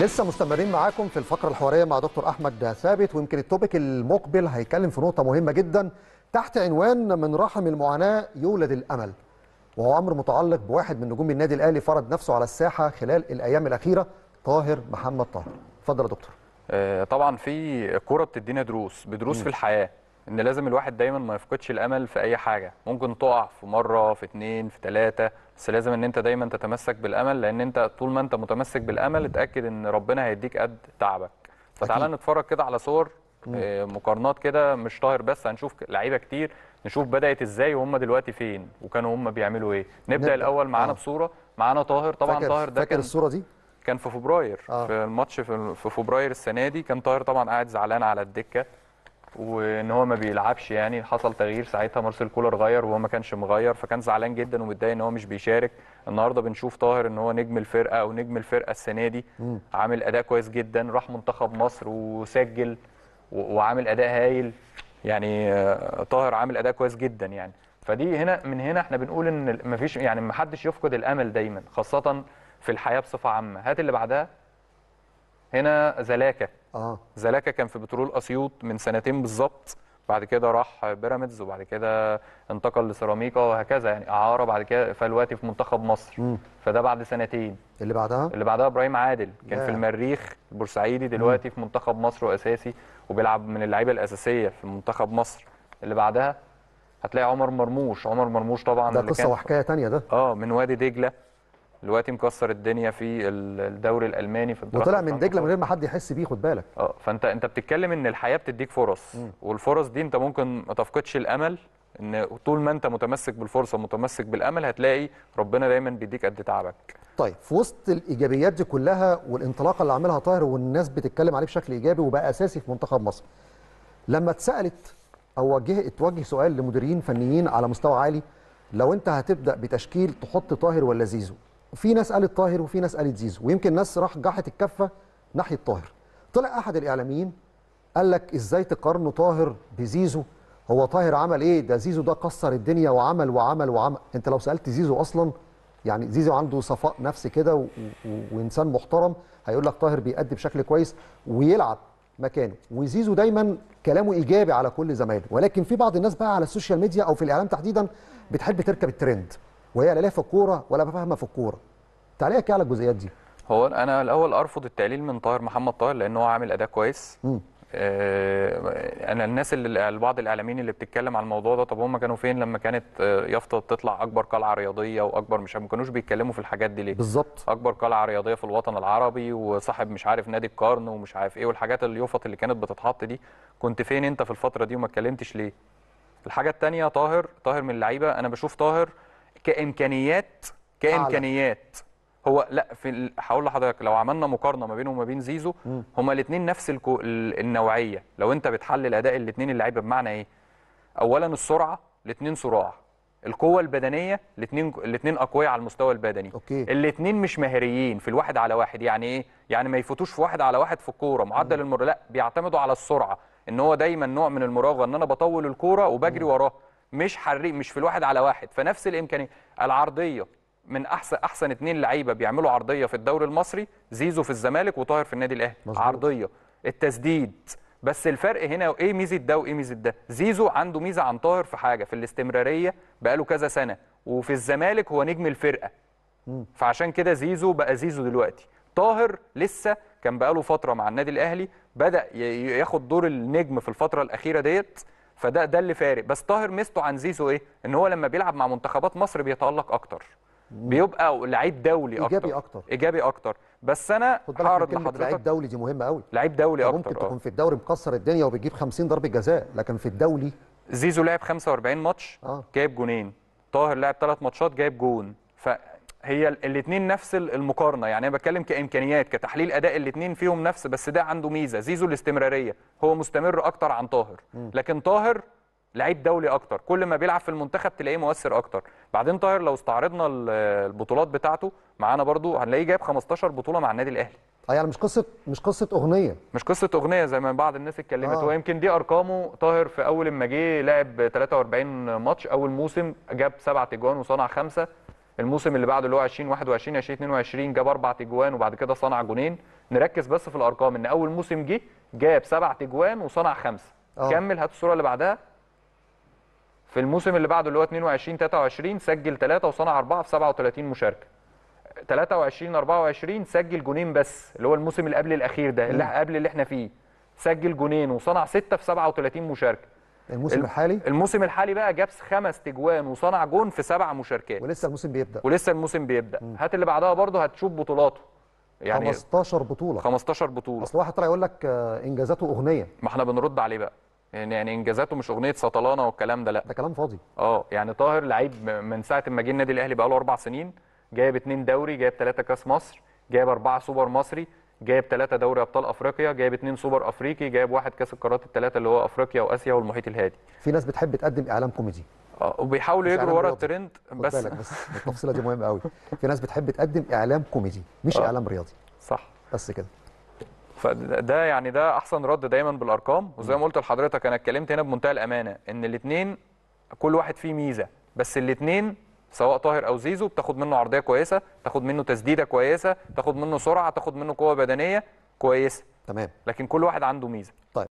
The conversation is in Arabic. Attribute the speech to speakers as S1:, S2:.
S1: لسه مستمرين معاكم في الفقرة الحوارية مع دكتور أحمد ثابت ويمكن التوبيك المقبل هيتكلم في نقطة مهمة جدا تحت عنوان من رحم المعاناة يولد الأمل وهو أمر متعلق بواحد من نجوم النادي الأهلي فرض نفسه على الساحة خلال الأيام الأخيرة طاهر محمد طاهر اتفضل يا دكتور
S2: آه، طبعا في كرة بتدينا دروس بدروس م. في الحياة ان لازم الواحد دايما ما يفقدش الامل في اي حاجه ممكن تقع في مره في اتنين في تلاته بس لازم ان انت دايما تتمسك بالامل لان انت طول ما انت متمسك بالامل اتاكد ان ربنا هيديك قد تعبك فتعالى نتفرج كده على صور آه، مقارنات كده مش طاهر بس هنشوف لعيبه كتير نشوف بدات ازاي وهم دلوقتي فين وكانوا هم بيعملوا ايه نبدا, نبدأ. الاول معانا آه. بصوره معانا طاهر طبعا فاكر طاهر ده فاكر كان الصوره دي كان في فبراير آه. في الماتش في فبراير السنه دي كان طاهر طبعا قاعد زعلان على الدكه وان هو ما بيلعبش يعني حصل تغيير ساعتها مارسيل كولر غير وهو ما كانش مغير فكان زعلان جدا ومتضايق ان هو مش بيشارك النهارده بنشوف طاهر ان هو نجم الفرقه او نجم الفرقه السنه دي عامل اداء كويس جدا راح منتخب مصر وسجل وعامل اداء هايل يعني آه، طاهر عامل اداء كويس جدا يعني فدي هنا من هنا احنا بنقول ان مفيش يعني ما حدش يفقد الامل دايما خاصه في الحياه بصفه عامه هات اللي بعدها هنا زلاكه اه زلاكا كان في بترول اسيوط من سنتين بالظبط بعد كده راح بيراميدز وبعد كده انتقل لسيراميكا وهكذا يعني اعاره بعد كده فالوقت في منتخب مصر مم. فده بعد سنتين اللي بعدها اللي بعدها ابراهيم عادل كان yeah. في المريخ البورسعيدي دلوقتي مم. في منتخب مصر واساسي وبيلعب من اللعيبه الاساسيه في منتخب مصر اللي بعدها هتلاقي عمر مرموش عمر مرموش طبعا ده قصه وحكايه ثانيه ده اه من وادي دجله دلوقتي مكسر الدنيا في الدوري الالماني في وطلع من دجله من
S1: غير ما حد يحس بيه خد بالك
S2: اه فانت انت بتتكلم ان الحياه بتديك فرص م. والفرص دي انت ممكن ما تفقدش الامل ان طول ما انت متمسك بالفرصه متمسك بالامل هتلاقي ربنا دايما بيديك قد تعبك طيب
S1: في وسط الايجابيات دي كلها والانطلاقه اللي عاملها طاهر والناس بتتكلم عليه بشكل ايجابي وبقى اساسي في منتخب مصر لما اتسالت او وجه اتوجه سؤال لمديرين فنيين على مستوى عالي لو انت هتبدا بتشكيل تحط طاهر ولا زيزو في ناس قالت طاهر وفي ناس قالت زيزو ويمكن ناس راح جحت الكفه ناحيه طاهر طلع احد الاعلاميين قال لك ازاي تقارنوا طاهر بزيزو هو طاهر عمل ايه ده زيزو ده كسر الدنيا وعمل وعمل وعمل انت لو سالت زيزو اصلا يعني زيزو عنده صفاء نفسي كده و... و... وانسان محترم هيقول لك طاهر بيأدي بشكل كويس ويلعب مكانه وزيزو دايما كلامه ايجابي على كل زمايله ولكن في بعض الناس بقى على السوشيال ميديا او في الاعلام تحديدا بتحب تركب الترند وهي لا ليها في الكوره ولا فاهمه في الكوره تعليقك إيه على الجزئيات دي
S2: هو انا الاول ارفض التقليل من طاهر محمد طاهر لان هو عامل اداء كويس م. آه، انا الناس اللي بعض الاعلاميين اللي بتتكلم على الموضوع ده طب هم كانوا فين لما كانت آه، يافطه تطلع اكبر قلعه رياضيه واكبر مش ما كانوش بيتكلموا في الحاجات دي ليه بالظبط اكبر قلعه رياضيه في الوطن العربي وصاحب مش عارف نادي القرن ومش عارف ايه والحاجات اللي يفط اللي كانت بتتحط دي كنت فين انت في الفتره دي وما اتكلمتش ليه الحاجه الثانيه طاهر طاهر من اللعيبه انا بشوف طاهر كامكانيات كامكانيات هو لا في هقول لحضرتك لو عملنا مقارنه ما بينه وما بين زيزو هما الاثنين نفس النوعيه لو انت بتحلل اداء الاثنين اللعيبه بمعنى ايه اولا السرعه الاثنين صراع القوه البدنيه الاثنين الاثنين اقوياء على المستوى البدني أوكي. الاثنين مش مهريين في الواحد على واحد يعني ايه يعني ما يفوتوش في واحد على واحد في الكوره معدل المر لا بيعتمدوا على السرعه ان هو دايما نوع من المراوغه ان انا بطول الكوره وبجري وراه مش حريق مش في الواحد على واحد فنفس الامكانيه العرضيه من احسن احسن اثنين لعيبه بيعملوا عرضيه في الدوري المصري زيزو في الزمالك وطاهر في النادي الاهلي عرضيه التسديد بس الفرق هنا ايه ميزه ده وايه ميزه ده زيزو عنده ميزه عن طاهر في حاجه في الاستمراريه بقاله كذا سنه وفي الزمالك هو نجم الفرقه م. فعشان كده زيزو بقى زيزو دلوقتي طاهر لسه كان بقاله فتره مع النادي الاهلي بدا ياخد دور النجم في الفتره الاخيره ديت فده ده اللي فارق بس طاهر ميزته عن زيزو ايه ان هو لما بيلعب مع منتخبات مصر بيتالق اكتر بيبقى لعيب دولي اكتر ايجابي اكتر ايجابي اكتر بس انا هعرض لحضرتك لعيب
S1: دولي دي مهمه قوي لعيب دولي اكتر ممكن آه. تكون في الدوري مكسر الدنيا وبيجيب 50 ضربه جزاء لكن في الدولي
S2: زيزو لعب 45 ماتش آه. جايب جونين طاهر لعب ثلاث ماتشات جايب جون ف هي الاثنين نفس المقارنه يعني انا بتكلم كامكانيات كتحليل اداء الاثنين فيهم نفس بس ده عنده ميزه زيزو الاستمراريه هو مستمر اكتر عن طاهر لكن طاهر لعيب دولي اكتر كل ما بيلعب في المنتخب تلاقيه مؤثر اكتر بعدين طاهر لو استعرضنا البطولات بتاعته معانا برضو هنلاقيه جايب 15 بطوله مع النادي الاهلي
S1: اه يعني مش قصه مش قصه اغنيه
S2: مش قصه اغنيه زي ما بعض الناس اتكلمت آه. هو يمكن دي ارقامه طاهر في اول ما جه لعب 43 ماتش اول موسم جاب سبعة اجوان وصنع خمسه الموسم اللي بعده اللي هو 2021 2022 جاب اربع تجوان وبعد كده صنع جونين نركز بس في الارقام ان اول موسم جه جاب سبع تجوان وصنع خمسه أوه. كمل هات الصوره اللي بعدها في الموسم اللي بعده اللي هو 22 23 سجل ثلاثه وصنع اربعه في 37 مشاركه 23 24 سجل جونين بس اللي هو الموسم اللي قبل الاخير ده اللي قبل اللي احنا فيه سجل جونين وصنع سته في 37 مشاركه الموسم الحالي الموسم الحالي بقى جاب خمس تجوان وصنع جون في سبع مشاركات ولسه الموسم بيبدا ولسه الموسم بيبدا هات اللي بعدها برضه هتشوف بطولاته
S1: يعني 15 بطوله 15 بطوله اصل واحد طلع يقول لك آه، انجازاته
S2: اغنيه ما احنا بنرد عليه بقى يعني, يعني انجازاته مش اغنيه سطلانه والكلام ده لا ده كلام فاضي اه يعني طاهر لعيب من ساعه ما جه النادي الاهلي بقى له اربع سنين جايب اثنين دوري جايب ثلاثه كاس مصر جايب اربعه سوبر مصري جايب ثلاثه دوري ابطال افريقيا جايب اثنين سوبر افريقي جايب واحد كاس القارات الثلاثه اللي هو افريقيا واسيا والمحيط الهادي
S1: في ناس بتحب تقدم اعلام كوميدي
S2: اه وبيحاولوا يجروا ورا الترند بس بالك بس
S1: التفصيله دي مهمه قوي في ناس بتحب تقدم اعلام كوميدي مش أوه. اعلام رياضي صح بس كده
S2: فده يعني ده احسن رد دايما بالارقام وزي ما قلت لحضرتك انا اتكلمت هنا بمنتهى الامانه ان الاثنين كل واحد فيه ميزه بس الاثنين سواء طاهر او زيزو بتاخد منه عرضيه كويسه تاخد منه تسديده كويسه تاخد منه سرعه تاخد منه قوه بدنيه كويسه تمام لكن كل واحد عنده ميزه طيب.